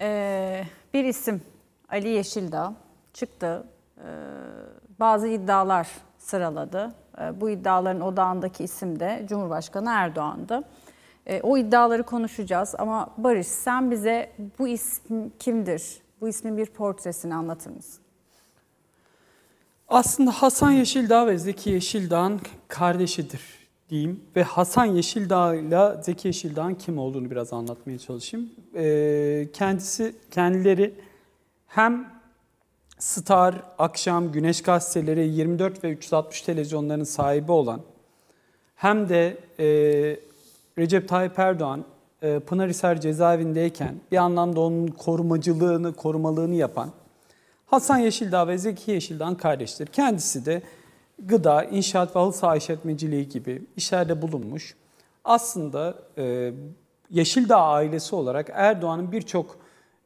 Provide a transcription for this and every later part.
Ee, bir isim Ali Yeşilda çıktı. Ee, bazı iddialar sıraladı. Ee, bu iddiaların odağındaki isim de Cumhurbaşkanı Erdoğan'dı. Ee, o iddiaları konuşacağız ama Barış sen bize bu isim kimdir? Bu ismin bir portresini anlatır mısın? Aslında Hasan Yeşildağ ve Zeki Yeşildağ'ın kardeşidir diyeyim ve Hasan Yeşildağ ile Zeki Yeşildağ'ın kim olduğunu biraz anlatmaya çalışayım. E, kendisi, kendileri hem Star, Akşam, Güneş gazeteleri 24 ve 360 televizyonlarının sahibi olan hem de e, Recep Tayyip Erdoğan e, İser cezaevindeyken bir anlamda onun korumacılığını, korumalığını yapan Hasan Yeşildağ ve Zeki Yeşildağ'ın kardeştir. Kendisi de gıda, inşaat ve halı saha işletmeciliği gibi işlerde bulunmuş. Aslında e, Yeşildağ ailesi olarak Erdoğan'ın birçok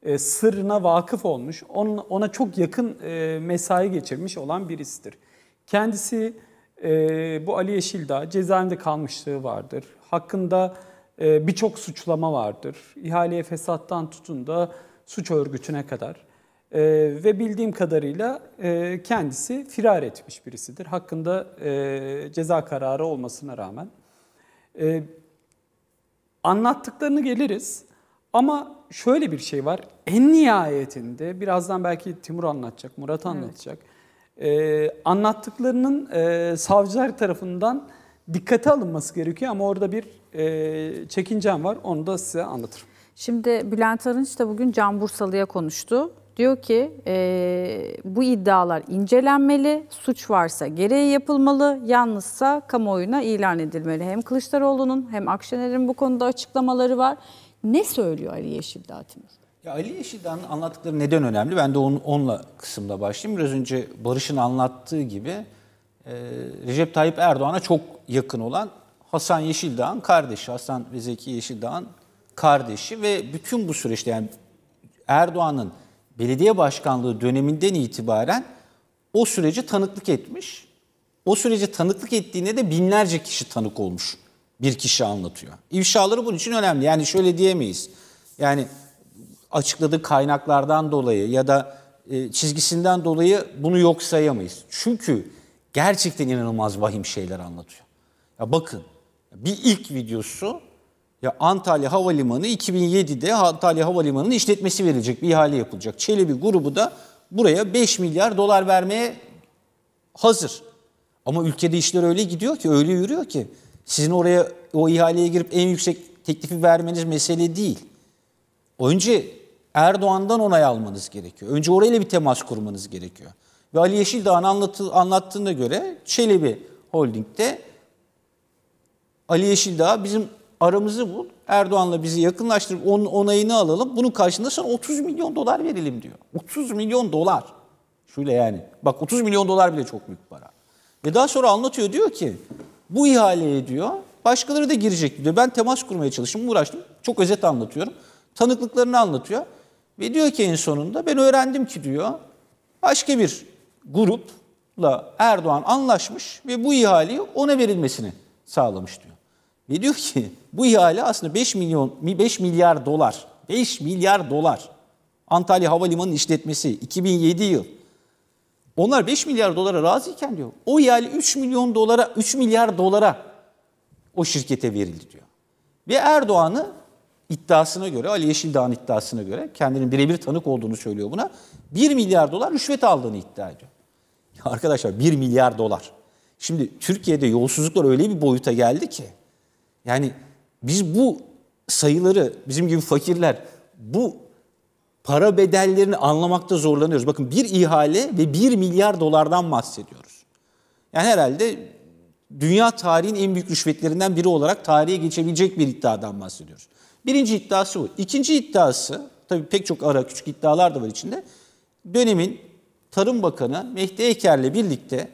e, sırrına vakıf olmuş, onun, ona çok yakın e, mesai geçirmiş olan birisidir. Kendisi e, bu Ali Yeşildağ cezaevinde kalmışlığı vardır. Hakkında e, birçok suçlama vardır. İhaleye fesattan tutun da suç örgütüne kadar. E, ve bildiğim kadarıyla e, kendisi firar etmiş birisidir. Hakkında e, ceza kararı olmasına rağmen. E, anlattıklarını geliriz ama şöyle bir şey var. En nihayetinde birazdan belki Timur anlatacak, Murat anlatacak. Evet. E, anlattıklarının e, savcılar tarafından dikkate alınması gerekiyor ama orada bir e, çekincem var. Onu da size anlatırım. Şimdi Bülent Arınç da bugün Can Bursalı'ya konuştu. Diyor ki e, bu iddialar incelenmeli, suç varsa gereği yapılmalı, yalnızsa kamuoyuna ilan edilmeli. Hem Kılıçdaroğlu'nun hem Akşener'in bu konuda açıklamaları var. Ne söylüyor Ali Yeşildağ Timur? Ya Ali Yeşildağ'ın anlattıkları neden önemli? Ben de onun, onunla kısımda başlayayım. Biraz önce Barış'ın anlattığı gibi e, Recep Tayyip Erdoğan'a çok yakın olan Hasan Yeşildağ'ın kardeşi, Hasan ve Zeki Yeşildağ'ın kardeşi ve bütün bu süreçte yani Erdoğan'ın belediye başkanlığı döneminden itibaren o süreci tanıklık etmiş. O süreci tanıklık ettiğine de binlerce kişi tanık olmuş. Bir kişi anlatıyor. İfşaları bunun için önemli. Yani şöyle diyemeyiz. Yani açıkladığı kaynaklardan dolayı ya da e, çizgisinden dolayı bunu yok sayamayız. Çünkü gerçekten inanılmaz vahim şeyler anlatıyor. Ya bakın bir ilk videosu ya Antalya Havalimanı 2007'de Antalya Havalimanı'nın işletmesi verilecek, bir ihale yapılacak. Çelebi grubu da buraya 5 milyar dolar vermeye hazır. Ama ülkede işler öyle gidiyor ki, öyle yürüyor ki. Sizin oraya o ihaleye girip en yüksek teklifi vermeniz mesele değil. Önce Erdoğan'dan onay almanız gerekiyor. Önce orayla bir temas kurmanız gerekiyor. Ve Ali Yeşildağ'ın anlatı, anlattığına göre Çelebi Holding'de Ali Yeşildağ bizim aramızı bul. Erdoğan'la bizi yakınlaştırıp onun onayını alalım. Bunun karşılığında sana 30 milyon dolar verelim diyor. 30 milyon dolar. Şöyle yani. Bak 30 milyon dolar bile çok büyük para. Ve daha sonra anlatıyor diyor ki bu ihale ediyor, başkaları da girecek diyor. Ben temas kurmaya çalıştım, uğraştım. Çok özet anlatıyorum. Tanıklıklarını anlatıyor. Ve diyor ki en sonunda ben öğrendim ki diyor başka bir grupla Erdoğan anlaşmış ve bu ihaleyi ona verilmesini sağlamış diyor. Ve diyor ki bu ihale aslında 5 milyon 5 milyar dolar. 5 milyar dolar. Antalya Havalimanı işletmesi 2007 yıl. Onlar 5 milyar dolara razıyken diyor o ihale 3 milyon dolara 3 milyar dolara o şirkete verildi diyor. Ve Erdoğan'ı iddiasına göre Ali Yeşildağ'ın iddiasına göre kendinin birebir tanık olduğunu söylüyor buna. 1 milyar dolar rüşvet aldığını iddia ediyor. Ya arkadaşlar 1 milyar dolar. Şimdi Türkiye'de yolsuzluklar öyle bir boyuta geldi ki yani biz bu sayıları, bizim gibi fakirler bu para bedellerini anlamakta zorlanıyoruz. Bakın bir ihale ve bir milyar dolardan bahsediyoruz. Yani herhalde dünya tarihin en büyük rüşvetlerinden biri olarak tarihe geçebilecek bir iddiadan bahsediyoruz. Birinci iddiası bu. İkinci iddiası, tabii pek çok ara küçük iddialar da var içinde. Dönemin Tarım Bakanı Mehdi Eker'le birlikte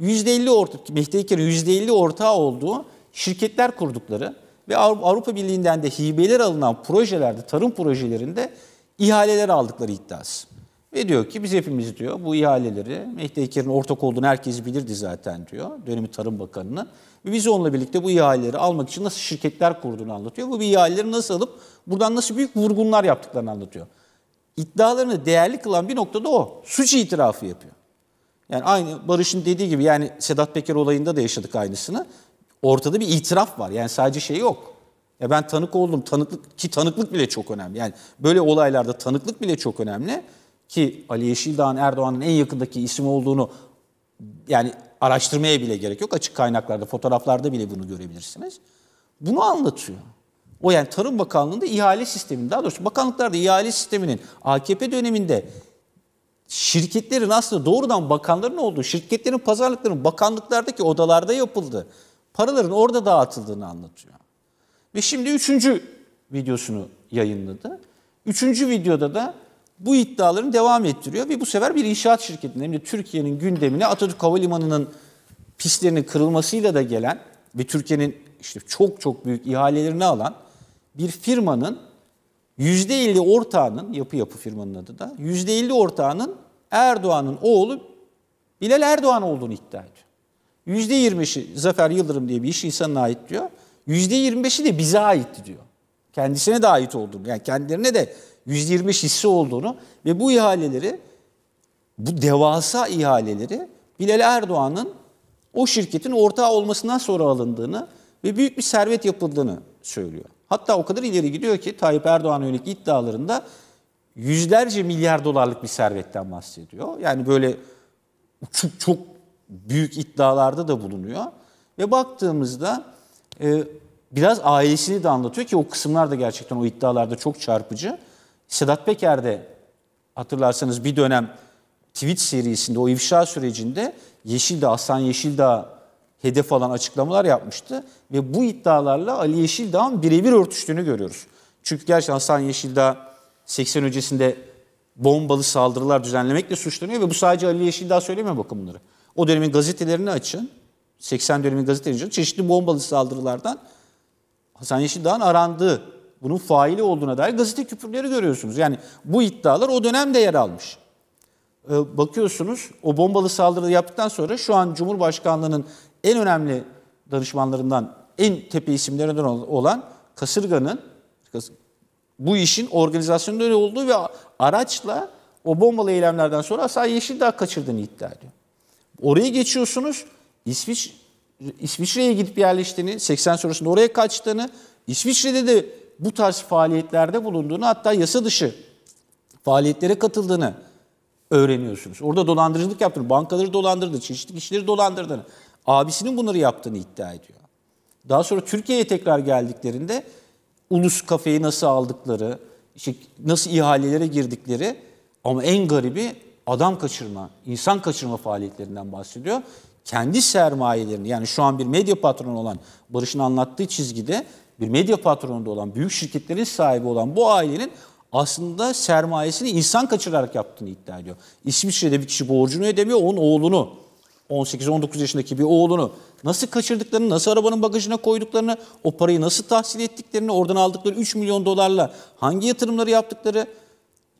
%50 ortak Mehdi Eker'in %50 ortağı olduğu şirketler kurdukları ve Avrupa Birliği'nden de hibeler alınan projelerde, tarım projelerinde ihaleler aldıkları iddiası. Ve diyor ki biz hepimiz diyor bu ihaleleri Mehdi Eker'in ortak olduğunu herkes bilirdi zaten diyor. Dönemi Tarım Bakanı'nı. Ve biz onunla birlikte bu ihaleleri almak için nasıl şirketler kurduğunu anlatıyor. Bu ihaleleri nasıl alıp buradan nasıl büyük vurgunlar yaptıklarını anlatıyor. İddialarını değerli kılan bir noktada o. Suç itirafı yapıyor. Yani aynı Barış'ın dediği gibi yani Sedat Peker olayında da yaşadık aynısını. Ortada bir itiraf var. Yani sadece şey yok. Ya ben tanık oldum. Tanıklık ki tanıklık bile çok önemli. Yani böyle olaylarda tanıklık bile çok önemli ki Ali Yeşildağ'ın Erdoğan'ın en yakındaki isim olduğunu yani araştırmaya bile gerek yok. Açık kaynaklarda, fotoğraflarda bile bunu görebilirsiniz. Bunu anlatıyor. O yani Tarım Bakanlığı'nda ihale sisteminin, daha doğrusu bakanlıklarda ihale sisteminin AKP döneminde şirketlerin aslında doğrudan bakanların olduğu, şirketlerin pazarlıkların bakanlıklardaki odalarda yapıldı paraların orada dağıtıldığını anlatıyor. Ve şimdi üçüncü videosunu yayınladı. Üçüncü videoda da bu iddialarını devam ettiriyor ve bu sefer bir inşaat şirketinin hem de Türkiye'nin gündemine Atatürk Havalimanı'nın pistlerinin kırılmasıyla da gelen ve Türkiye'nin işte çok çok büyük ihalelerini alan bir firmanın %50 ortağının, yapı yapı firmanın adı da, %50 ortağının Erdoğan'ın oğlu Bilal Erdoğan olduğunu iddia ediyor. %25'i Zafer Yıldırım diye bir iş insanına ait diyor. %25'i de bize ait diyor. Kendisine de ait olduğunu yani kendilerine de %25 hissi olduğunu ve bu ihaleleri bu devasa ihaleleri Bilal Erdoğan'ın o şirketin ortağı olmasından sonra alındığını ve büyük bir servet yapıldığını söylüyor. Hatta o kadar ileri gidiyor ki Tayyip Erdoğan yönelik iddialarında yüzlerce milyar dolarlık bir servetten bahsediyor. Yani böyle çok, çok büyük iddialarda da bulunuyor. Ve baktığımızda e, biraz ailesini de anlatıyor ki o kısımlar da gerçekten o iddialarda çok çarpıcı. Sedat Peker de hatırlarsanız bir dönem tweet serisinde o ifşa sürecinde Yeşil'da Hasan Yeşil'da hedef alan açıklamalar yapmıştı. Ve bu iddialarla Ali Yeşildağ'ın birebir örtüştüğünü görüyoruz. Çünkü gerçekten Hasan Yeşildağ 80 öncesinde bombalı saldırılar düzenlemekle suçlanıyor ve bu sadece Ali Yeşildağ söylemiyor bakın bunları. O dönemin gazetelerini açın. 80 dönemin gazetelerini açın. Çeşitli bombalı saldırılardan Hasan Yeşildağ'ın arandığı, bunun faili olduğuna dair gazete küpürleri görüyorsunuz. Yani bu iddialar o dönemde yer almış. Ee, bakıyorsunuz o bombalı saldırı yaptıktan sonra şu an Cumhurbaşkanlığı'nın en önemli danışmanlarından, en tepe isimlerinden olan Kasırga'nın bu işin organizasyonunda olduğu ve araçla o bombalı eylemlerden sonra Hasan Yeşildağ kaçırdığını iddia ediyor. Orayı geçiyorsunuz. İsviç İsviçre'ye gidip yerleştiğini, 80 sonrasında oraya kaçtığını, İsviçre'de de bu tarz faaliyetlerde bulunduğunu hatta yasa dışı faaliyetlere katıldığını öğreniyorsunuz. Orada dolandırıcılık yaptığını, bankaları dolandırdı, çeşitli kişileri dolandırdığını, abisinin bunları yaptığını iddia ediyor. Daha sonra Türkiye'ye tekrar geldiklerinde ulus kafeyi nasıl aldıkları, işte nasıl ihalelere girdikleri ama en garibi adam kaçırma, insan kaçırma faaliyetlerinden bahsediyor. Kendi sermayelerini yani şu an bir medya patronu olan Barış'ın anlattığı çizgide bir medya patronunda olan büyük şirketlerin sahibi olan bu ailenin aslında sermayesini insan kaçırarak yaptığını iddia ediyor. İsviçre'de bir kişi borcunu ödemiyor, onun oğlunu 18-19 yaşındaki bir oğlunu nasıl kaçırdıklarını, nasıl arabanın bagajına koyduklarını, o parayı nasıl tahsil ettiklerini, oradan aldıkları 3 milyon dolarla hangi yatırımları yaptıkları,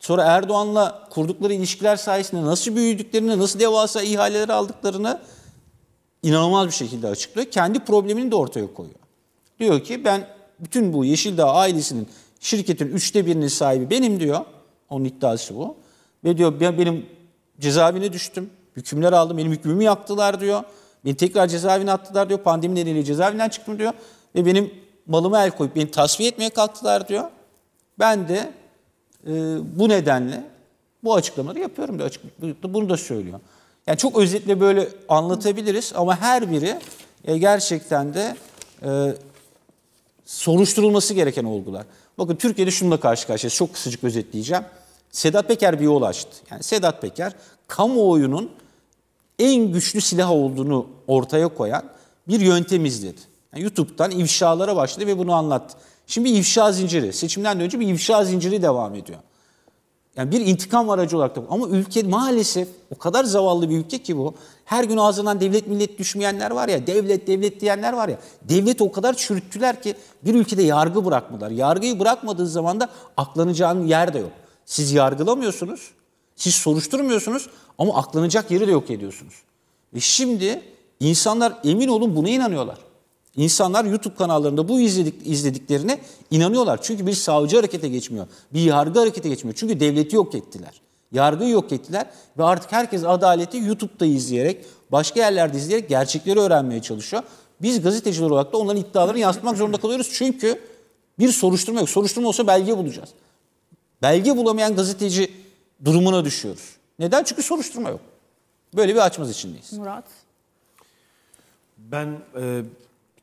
sonra Erdoğan'la kurdukları ilişkiler sayesinde nasıl büyüdüklerini, nasıl devasa ihaleleri aldıklarını inanılmaz bir şekilde açıklıyor. Kendi problemini de ortaya koyuyor. Diyor ki ben bütün bu Yeşildağ ailesinin şirketin üçte birinin sahibi benim diyor. Onun iddiası bu. Ve diyor ben benim cezaevine düştüm. Hükümler aldım. Benim hükmümü yaktılar diyor. Beni tekrar cezaevine attılar diyor. Pandemi nedeniyle cezaevinden çıktım diyor. Ve benim malıma el koyup beni tasfiye etmeye kalktılar diyor. Ben de e, bu nedenle bu açıklamaları yapıyorum da açıklıkta bunu da söylüyor. Yani çok özetle böyle anlatabiliriz ama her biri e, gerçekten de e, soruşturulması gereken olgular. Bakın Türkiye'de şununla karşı karşıyayız. Çok kısacık özetleyeceğim. Sedat Peker bir yol açtı. Yani Sedat Peker kamuoyunun en güçlü silah olduğunu ortaya koyan bir yöntem izledi. Yani YouTube'dan ifşalara başladı ve bunu anlattı. Şimdi bir ifşa zinciri. Seçimden önce bir ifşa zinciri devam ediyor. Yani bir intikam aracı olarak da. Ama ülke maalesef o kadar zavallı bir ülke ki bu. Her gün ağzından devlet millet düşmeyenler var ya, devlet devlet diyenler var ya. Devlet o kadar çürüttüler ki bir ülkede yargı bırakmadılar. Yargıyı bırakmadığı zaman da aklanacağın yer de yok. Siz yargılamıyorsunuz, siz soruşturmuyorsunuz ama aklanacak yeri de yok ediyorsunuz. Ve şimdi insanlar emin olun buna inanıyorlar. İnsanlar YouTube kanallarında bu izledik, izlediklerine inanıyorlar. Çünkü bir savcı harekete geçmiyor. Bir yargı harekete geçmiyor. Çünkü devleti yok ettiler. Yargıyı yok ettiler ve artık herkes adaleti YouTube'da izleyerek, başka yerlerde izleyerek gerçekleri öğrenmeye çalışıyor. Biz gazeteciler olarak da onların iddialarını yansıtmak zorunda kalıyoruz. Çünkü bir soruşturma yok. Soruşturma olsa belge bulacağız. Belge bulamayan gazeteci durumuna düşüyoruz. Neden? Çünkü soruşturma yok. Böyle bir açmaz içindeyiz. Murat. Ben e,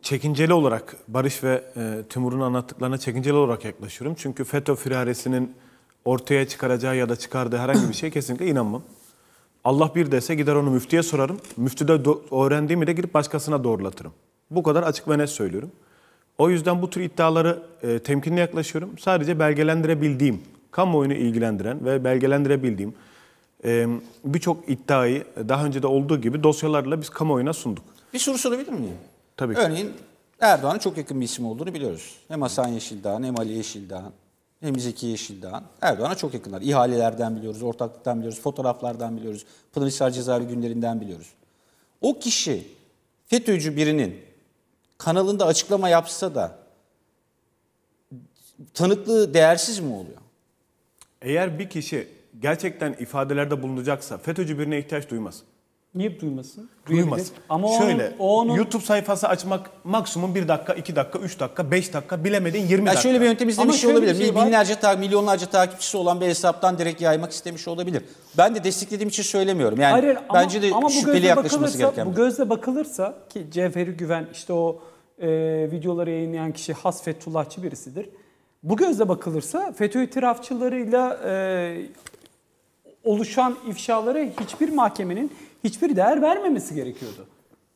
çekinceli olarak Barış ve e, Timur'un anlattıklarına çekinceli olarak yaklaşıyorum. Çünkü FETÖ firaresinin ortaya çıkaracağı ya da çıkardığı herhangi bir şeye kesinlikle inanmam. Allah bir dese gider onu müftüye sorarım. Müftüde öğrendiğimi de girip başkasına doğrulatırım. Bu kadar açık ve net söylüyorum. O yüzden bu tür iddiaları e, temkinli yaklaşıyorum. Sadece belgelendirebildiğim, kamuoyunu ilgilendiren ve belgelendirebildiğim e, birçok iddiayı daha önce de olduğu gibi dosyalarla biz kamuoyuna sunduk. Bir soru sorabilir miyim? Tabii. Örneğin Erdoğan'ın çok yakın bir isim olduğunu biliyoruz. Hem Hasan Yeşildağ'ın hem Ali Yeşildağ'ın hem Zeki Yeşildağ'ın Erdoğan'a çok yakınlar. İhalelerden biliyoruz, ortaklıktan biliyoruz, fotoğraflardan biliyoruz, Pınarhisar cezaevi günlerinden biliyoruz. O kişi FETÖ'cü birinin kanalında açıklama yapsa da tanıklığı değersiz mi oluyor? Eğer bir kişi gerçekten ifadelerde bulunacaksa FETÖ'cü birine ihtiyaç duymaz. Niye duymasın? Duyamaz. Ama Şöyle, o onun... YouTube sayfası açmak maksimum 1 dakika, 2 dakika, 3 dakika, 5 dakika bilemedin 20 dakika. Ya şöyle bir yöntem izlemiş şey olabilir. Bir şey Binlerce, ta milyonlarca takipçisi olan bir hesaptan direkt yaymak istemiş olabilir. Ben de desteklediğim için söylemiyorum. Yani Hayır, ama, bence de ama şüpheli yaklaşması gereken. Bu gözle bakılırsa ki Cevheri Güven işte o e, videoları yayınlayan kişi has Fethullahçı birisidir. Bu gözle bakılırsa FETÖ itirafçılarıyla e, oluşan ifşalara hiçbir mahkemenin hiçbir değer vermemesi gerekiyordu.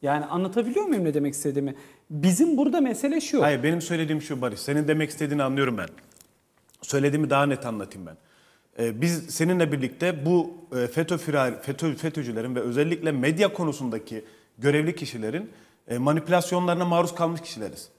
Yani anlatabiliyor muyum ne demek istediğimi? Bizim burada mesele şu. Hayır benim söylediğim şu Barış. Senin demek istediğini anlıyorum ben. Söylediğimi daha net anlatayım ben. Ee, biz seninle birlikte bu e, FETÖ firar, FETÖ, FETÖ'cülerin ve özellikle medya konusundaki görevli kişilerin e, manipülasyonlarına maruz kalmış kişileriz.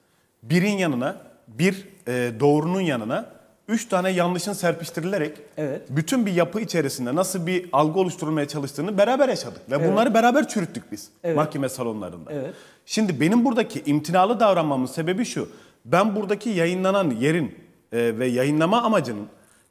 Birin yanına, bir e, doğrunun yanına üç tane yanlışın serpiştirilerek evet. bütün bir yapı içerisinde nasıl bir algı oluşturulmaya çalıştığını beraber yaşadık. Ve evet. bunları beraber çürüttük biz evet. mahkeme salonlarında. Evet. Şimdi benim buradaki imtinalı davranmamın sebebi şu. Ben buradaki yayınlanan yerin e, ve yayınlama amacının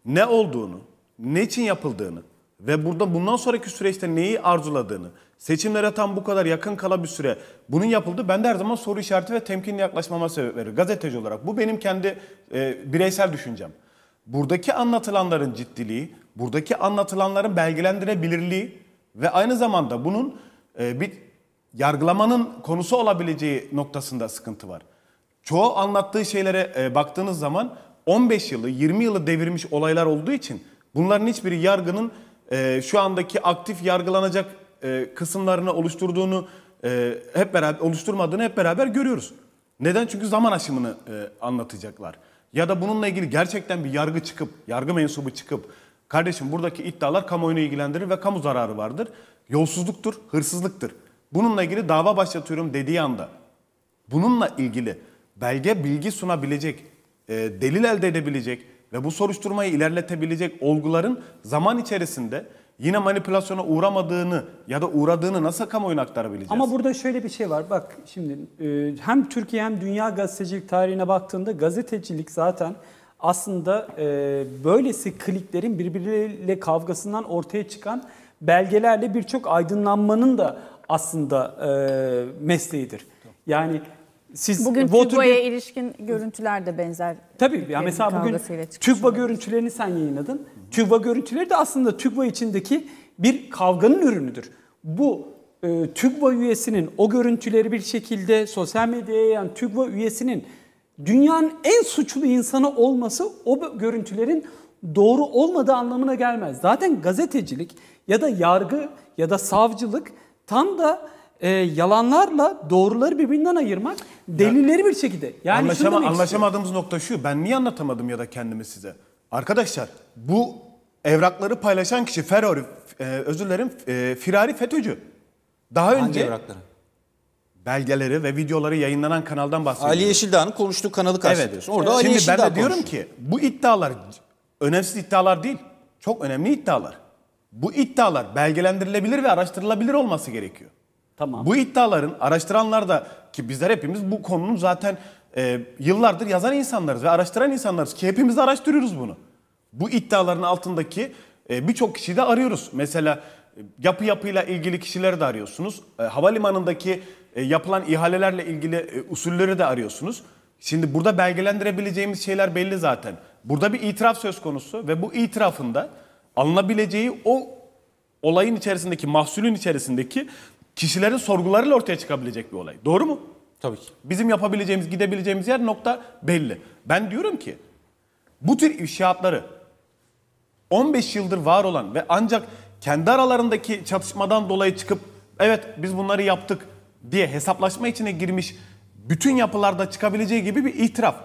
ne olduğunu, ne için yapıldığını ve burada bundan sonraki süreçte neyi arzuladığını, seçimlere tam bu kadar yakın kala bir süre bunun yapıldı. Ben de her zaman soru işareti ve temkinli yaklaşmama sebep verir gazeteci olarak. Bu benim kendi e, bireysel düşüncem buradaki anlatılanların ciddiliği, buradaki anlatılanların belgelendirebilirliği ve aynı zamanda bunun e, bir yargılamanın konusu olabileceği noktasında sıkıntı var. Çoğu anlattığı şeylere e, baktığınız zaman 15 yılı, 20 yılı devirmiş olaylar olduğu için bunların hiçbiri yargının e, şu andaki aktif yargılanacak kısımlarını oluşturduğunu hep beraber oluşturmadığını hep beraber görüyoruz. Neden? Çünkü zaman aşımını anlatacaklar ya da bununla ilgili gerçekten bir yargı çıkıp, yargı mensubu çıkıp kardeşim buradaki iddialar kamuoyunu ilgilendirir ve kamu zararı vardır. Yolsuzluktur, hırsızlıktır. Bununla ilgili dava başlatıyorum dediği anda bununla ilgili belge bilgi sunabilecek, e, delil elde edebilecek ve bu soruşturmayı ilerletebilecek olguların zaman içerisinde yine manipülasyona uğramadığını ya da uğradığını nasıl kamuoyuna aktarabileceğiz? Ama burada şöyle bir şey var. Bak şimdi e, hem Türkiye hem dünya gazetecilik tarihine baktığında gazetecilik zaten aslında e, böylesi kliklerin birbirleriyle kavgasından ortaya çıkan belgelerle birçok aydınlanmanın da aslında e, mesleğidir. Yani siz bugün Tüba'ya ilişkin görüntüler de benzer. Tabii ya mesela bugün Tüba görüntülerini sen yayınladın. TÜVVA görüntüleri de aslında TÜGVA içindeki bir kavganın ürünüdür. Bu e, TÜGVA üyesinin o görüntüleri bir şekilde sosyal medyaya yayan TÜGVA üyesinin dünyanın en suçlu insanı olması o görüntülerin doğru olmadığı anlamına gelmez. Zaten gazetecilik ya da yargı ya da savcılık tam da e, yalanlarla doğruları birbirinden ayırmak delilleri bir şekilde. Yani anlaşama, anlaşamadığımız nokta şu ben niye anlatamadım ya da kendimi size? Arkadaşlar bu evrakları paylaşan kişi Ferrari, e, özür dilerim e, Firari FETÖ'cü. Daha Hangi önce evrakları? belgeleri ve videoları yayınlanan kanaldan bahsediyorum. Ali Yeşildağ'ın konuştuğu kanalı kastediyorsun. Evet. Orada Şimdi Ali Yeşildağ ben de diyorum ki bu iddialar önemsiz iddialar değil. Çok önemli iddialar. Bu iddialar belgelendirilebilir ve araştırılabilir olması gerekiyor. Tamam. Bu iddiaların araştıranlar da ki bizler hepimiz bu konunun zaten e, yıllardır yazan insanlarız ve araştıran insanlarız ki hepimiz araştırıyoruz bunu. Bu iddiaların altındaki e, birçok kişiyi de arıyoruz. Mesela e, yapı yapıyla ilgili kişileri de arıyorsunuz. E, havalimanındaki e, yapılan ihalelerle ilgili e, usulleri de arıyorsunuz. Şimdi burada belgelendirebileceğimiz şeyler belli zaten. Burada bir itiraf söz konusu ve bu itirafında alınabileceği o olayın içerisindeki, mahsulün içerisindeki kişilerin sorgularıyla ortaya çıkabilecek bir olay. Doğru mu? Tabii ki. Bizim yapabileceğimiz, gidebileceğimiz yer nokta belli. Ben diyorum ki bu tür ifşaatları 15 yıldır var olan ve ancak kendi aralarındaki çatışmadan dolayı çıkıp evet biz bunları yaptık diye hesaplaşma içine girmiş bütün yapılarda çıkabileceği gibi bir itiraf.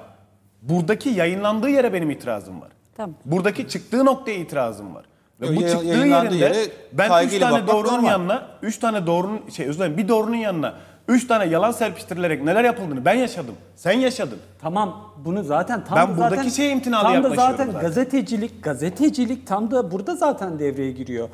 Buradaki yayınlandığı yere benim itirazım var. Tamam. Buradaki çıktığı noktaya itirazım var. Ve bu çıktığı yerinde yere ben 3 tane doğrunun yanına 3 tane doğrunun şey özür dilerim bir doğrunun yanına 3 tane yalan serpiştirilerek neler yapıldığını ben yaşadım. Sen yaşadın. Tamam bunu zaten tam Ben da zaten, şeye imtinalı tam da zaten, zaten. gazetecilik gazetecilik tam da burada zaten devreye giriyor.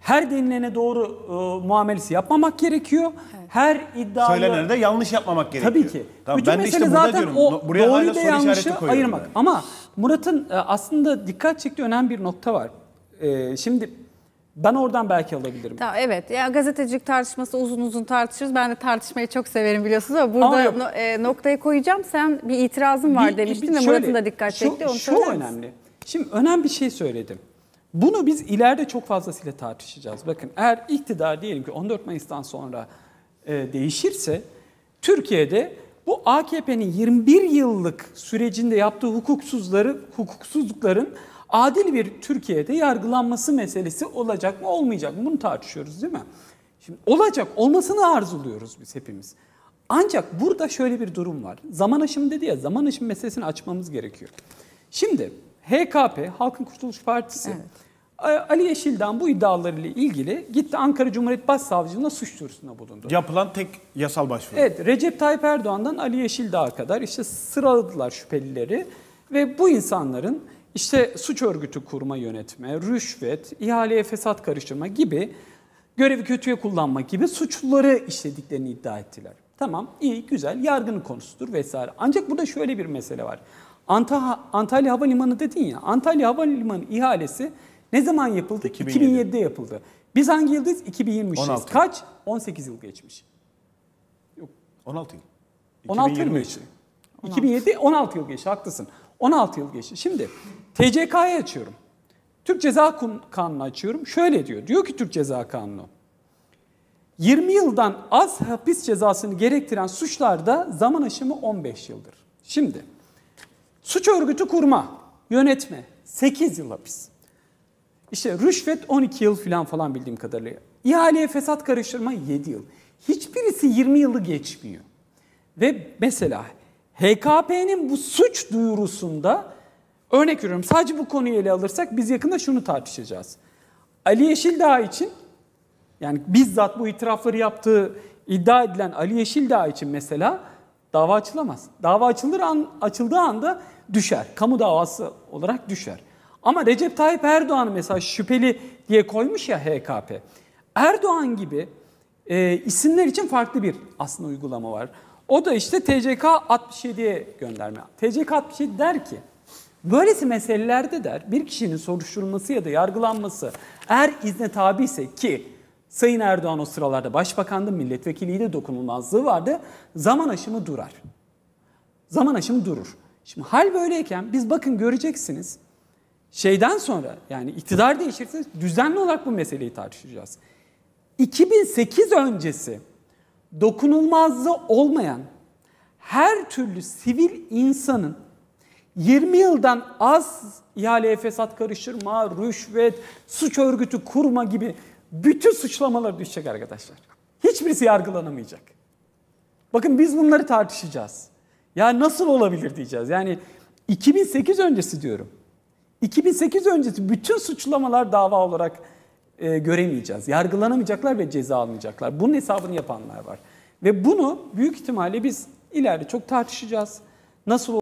Her denilene doğru e, muamelesi yapmamak gerekiyor. Her iddialı Söylenene de yanlış yapmamak gerekiyor. Tabii ki. Tamam, Bütün ben de mesele işte burada zaten diyorum. o Buraya doğruyu da yanlışı ayırmak. ben. Ama Murat'ın e, aslında dikkat çektiği önemli bir nokta var. E, Şimdi ben oradan belki alabilirim. Tamam, evet. Yani gazetecilik tartışması uzun uzun tartışırız. Ben de tartışmayı çok severim biliyorsunuz ama burada ama no, e, noktaya koyacağım. Sen bir itirazın var bir, demiştin ve Murat'ın da dikkat çekti. Onu şu önemli. Şimdi önemli bir şey söyledim. Bunu biz ileride çok fazlasıyla tartışacağız. Bakın eğer iktidar diyelim ki 14 Mayıs'tan sonra e, değişirse Türkiye'de bu AKP'nin 21 yıllık sürecinde yaptığı hukuksuzları, hukuksuzlukların adil bir Türkiye'de yargılanması meselesi olacak mı olmayacak mı bunu tartışıyoruz değil mi? Şimdi olacak olmasını arzuluyoruz biz hepimiz. Ancak burada şöyle bir durum var. Zaman aşımı dedi ya zaman aşımı meselesini açmamız gerekiyor. Şimdi HKP Halkın Kurtuluş Partisi evet. Ali Yeşil'den bu iddialarıyla ilgili gitti Ankara Cumhuriyet Başsavcılığına suç duyurusunda bulundu. Yapılan tek yasal başvuru. Evet Recep Tayyip Erdoğan'dan Ali Yeşildağ'a kadar işte sıraladılar şüphelileri ve bu insanların işte suç örgütü kurma yönetme, rüşvet, ihaleye fesat karıştırma gibi görevi kötüye kullanma gibi suçluları işlediklerini iddia ettiler. Tamam iyi güzel yargının konusudur vesaire. Ancak burada şöyle bir mesele var. Antaha, Antalya Havalimanı dedin ya Antalya Havalimanı ihalesi ne zaman yapıldı? 2007. 2007'de yapıldı. Biz hangi yıldayız? 2023'teyiz. Kaç? 18 yıl geçmiş. Yok. 16 yıl. 16 yıl geçti. 2007 16 yıl geçti haklısın. 16 yıl geçti. Şimdi TCK'yı açıyorum. Türk Ceza Kanunu açıyorum. Şöyle diyor. Diyor ki Türk Ceza Kanunu. 20 yıldan az hapis cezasını gerektiren suçlarda zaman aşımı 15 yıldır. Şimdi suç örgütü kurma, yönetme 8 yıl hapis. İşte rüşvet 12 yıl falan falan bildiğim kadarıyla. İhaleye fesat karıştırma 7 yıl. Hiçbirisi 20 yılı geçmiyor. Ve mesela HKP'nin bu suç duyurusunda örnek veriyorum sadece bu konuyu ele alırsak biz yakında şunu tartışacağız. Ali Yeşildağ için yani bizzat bu itirafları yaptığı iddia edilen Ali Yeşildağ için mesela dava açılamaz. Dava açılır an, açıldığı anda düşer. Kamu davası olarak düşer. Ama Recep Tayyip Erdoğan'ı mesela şüpheli diye koymuş ya HKP. Erdoğan gibi e, isimler için farklı bir aslında uygulama var. O da işte TCK 67'ye gönderme. TCK 67 der ki, böylesi meselelerde der bir kişinin soruşturulması ya da yargılanması eğer izne tabi ise ki Sayın Erdoğan o sıralarda başbakandı, milletvekiliği dokunulmazlığı vardı. Zaman aşımı durar. Zaman aşımı durur. Şimdi hal böyleyken biz bakın göreceksiniz şeyden sonra yani iktidar değişirse düzenli olarak bu meseleyi tartışacağız. 2008 öncesi dokunulmazlığı olmayan her türlü sivil insanın 20 yıldan az ihaleye fesat karıştırma, rüşvet, suç örgütü kurma gibi bütün suçlamalar düşecek arkadaşlar. Hiçbirisi yargılanamayacak. Bakın biz bunları tartışacağız. Ya nasıl olabilir diyeceğiz. Yani 2008 öncesi diyorum. 2008 öncesi bütün suçlamalar dava olarak e, göremeyeceğiz. Yargılanamayacaklar ve ceza almayacaklar. Bunun hesabını yapanlar var. Ve bunu büyük ihtimalle biz ileride çok tartışacağız. Nasıl